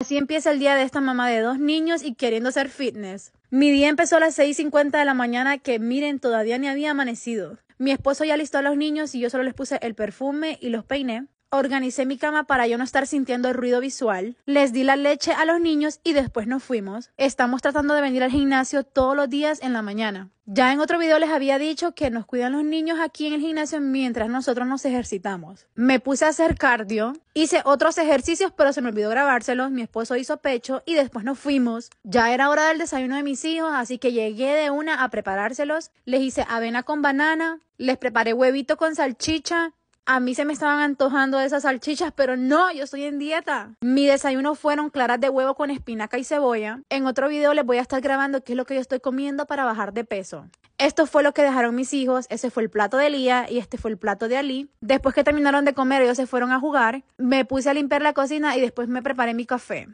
Así empieza el día de esta mamá de dos niños y queriendo hacer fitness. Mi día empezó a las 6.50 de la mañana que miren, todavía ni había amanecido. Mi esposo ya listó a los niños y yo solo les puse el perfume y los peiné. Organicé mi cama para yo no estar sintiendo el ruido visual. Les di la leche a los niños y después nos fuimos. Estamos tratando de venir al gimnasio todos los días en la mañana. Ya en otro video les había dicho que nos cuidan los niños aquí en el gimnasio mientras nosotros nos ejercitamos. Me puse a hacer cardio, hice otros ejercicios pero se me olvidó grabárselos, mi esposo hizo pecho y después nos fuimos. Ya era hora del desayuno de mis hijos, así que llegué de una a preparárselos. Les hice avena con banana, les preparé huevito con salchicha, a mí se me estaban antojando esas salchichas, pero no, yo estoy en dieta. Mi desayuno fueron claras de huevo con espinaca y cebolla. En otro video les voy a estar grabando qué es lo que yo estoy comiendo para bajar de peso. Esto fue lo que dejaron mis hijos, ese fue el plato de Lía y este fue el plato de Ali. Después que terminaron de comer, ellos se fueron a jugar, me puse a limpiar la cocina y después me preparé mi café.